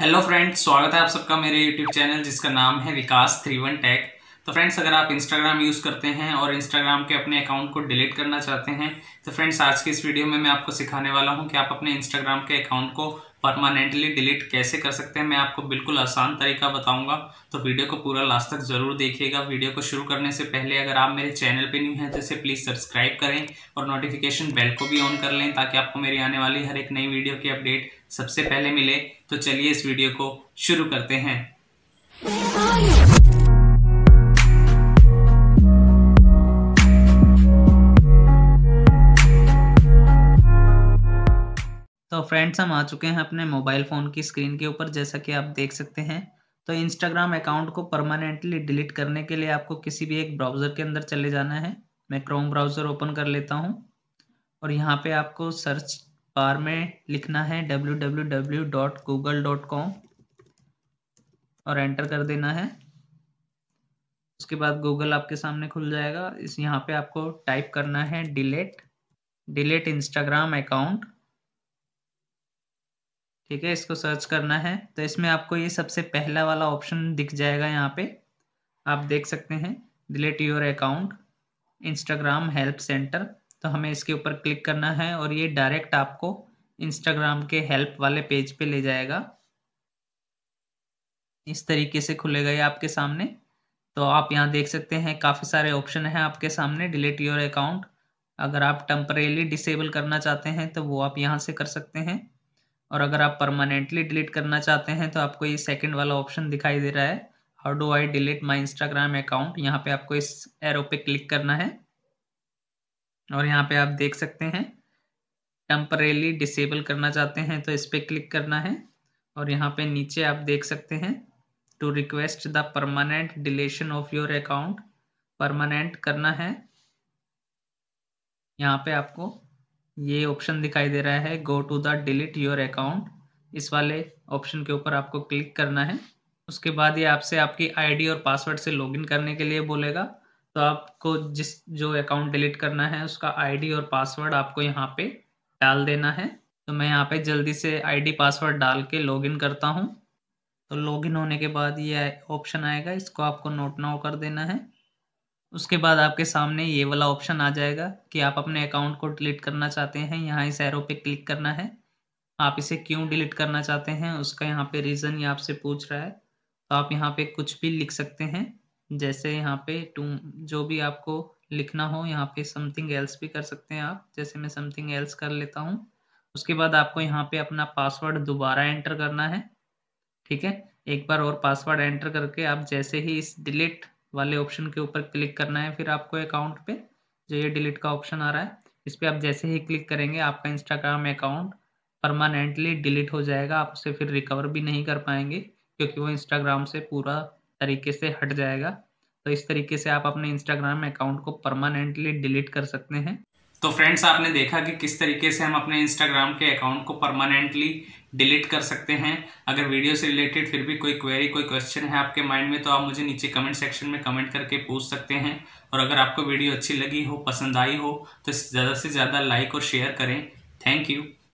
hello friends स्वागत है आप सबका मेरे यूट्यूब चैनल जिसका नाम है विकास थ्री वन टैग तो फ्रेंड्स अगर आप इंस्टाग्राम यूज़ करते हैं और इंस्टाग्राम के अपने अकाउंट को डिलीट करना चाहते हैं तो फ्रेंड्स आज की इस वीडियो में मैं आपको सिखाने वाला हूं कि आप अपने इंस्टाग्राम के अकाउंट को परमानेंटली डिलीट कैसे कर सकते हैं मैं आपको बिल्कुल आसान तरीका बताऊंगा तो वीडियो को पूरा लास्ट तक ज़रूर देखिएगा वीडियो को शुरू करने से पहले अगर आप मेरे चैनल पे न्यू हैं तो इसे प्लीज़ सब्सक्राइब करें और नोटिफिकेशन बेल को भी ऑन कर लें ताकि आपको मेरी आने वाली हर एक नई वीडियो की अपडेट सबसे पहले मिले तो चलिए इस वीडियो को शुरू करते हैं तो फ्रेंड्स हम आ चुके हैं अपने मोबाइल फ़ोन की स्क्रीन के ऊपर जैसा कि आप देख सकते हैं तो इंस्टाग्राम अकाउंट को परमानेंटली डिलीट करने के लिए आपको किसी भी एक ब्राउज़र के अंदर चले जाना है मैं क्रोम ब्राउज़र ओपन कर लेता हूँ और यहाँ पे आपको सर्च बार में लिखना है www.google.com और एंटर कर देना है उसके बाद गूगल आपके सामने खुल जाएगा इस यहाँ पे आपको टाइप करना है डिलेट डिलेट इंस्टाग्राम अकाउंट ठीक है इसको सर्च करना है तो इसमें आपको ये सबसे पहला वाला ऑप्शन दिख जाएगा यहाँ पे आप देख सकते हैं delete your account Instagram help centre तो हमें इसके ऊपर क्लिक करना है और ये डायरेक्ट आपको इंस्टाग्राम के हेल्प वाले पेज पे ले जाएगा इस तरीके से खुलेगा ये आपके सामने तो आप यहाँ देख सकते हैं काफ़ी सारे ऑप्शन हैं आपके सामने डिलीट योर अकाउंट अगर आप टम्परेली डिसेबल करना चाहते हैं तो वो आप यहाँ से कर सकते हैं और अगर आप परमानेंटली डिलीट करना चाहते हैं तो आपको ये सेकंड वाला ऑप्शन दिखाई दे रहा है how do I delete my Instagram account यहाँ पे आपको इस एरो पे क्लिक करना है और यहाँ पे आप देख सकते हैं टेम्परेली डिसेबल करना चाहते हैं तो इस पर क्लिक करना है और यहाँ पे नीचे आप देख सकते हैं to request the permanent deletion of your account permanent करना है यहाँ पे आपको ये ऑप्शन दिखाई दे रहा है go to the delete your account इस वाले ऑप्शन के ऊपर आपको क्लिक करना है उसके बाद ये आपसे आपकी आईडी और पासवर्ड से लॉगिन करने के लिए बोलेगा तो आपको जिस जो अकाउंट डिलीट करना है उसका आईडी और पासवर्ड आपको यहाँ पे डाल देना है तो मैं यहाँ पे जल्दी से आईडी पासवर्ड डाल के लॉगिन करता हूँ तो लॉगिन होने के बाद ये ऑप्शन आएगा इसको आपको नोट नाउ कर देना है उसके बाद आपके सामने ये वाला ऑप्शन आ जाएगा कि आप अपने अकाउंट को डिलीट करना चाहते हैं यहाँ इस एरो पे क्लिक करना है आप इसे क्यों डिलीट करना चाहते हैं उसका यहाँ पे रीज़न ये आपसे पूछ रहा है तो आप यहाँ पे कुछ भी लिख सकते हैं जैसे यहाँ पे टू जो भी आपको लिखना हो यहाँ पे समथिंग एल्स भी कर सकते हैं आप जैसे मैं समथिंग एल्स कर लेता हूँ उसके बाद आपको यहाँ पे अपना पासवर्ड दोबारा एंटर करना है ठीक है एक बार और पासवर्ड एंटर करके आप जैसे ही इस डिलीट वाले ऑप्शन के ऊपर क्लिक करना है फिर आपको अकाउंट पे जो ये डिलीट का ऑप्शन आ रहा है इस पर आप जैसे ही क्लिक करेंगे आपका इंस्टाग्राम अकाउंट परमानेंटली डिलीट हो जाएगा आप उसे फिर रिकवर भी नहीं कर पाएंगे क्योंकि वो इंस्टाग्राम से पूरा तरीके से हट जाएगा तो इस तरीके से आप अपने इंस्टाग्राम अकाउंट को परमानेंटली डिलीट कर सकते हैं तो फ्रेंड्स आपने देखा कि किस तरीके से हम अपने इंस्टाग्राम के अकाउंट को परमानेंटली डिलीट कर सकते हैं अगर वीडियो से रिलेटेड फिर भी कोई क्वेरी कोई क्वेश्चन है आपके माइंड में तो आप मुझे नीचे कमेंट सेक्शन में कमेंट करके पूछ सकते हैं और अगर आपको वीडियो अच्छी लगी हो पसंद आई हो तो ज़्यादा से ज़्यादा लाइक और शेयर करें थैंक यू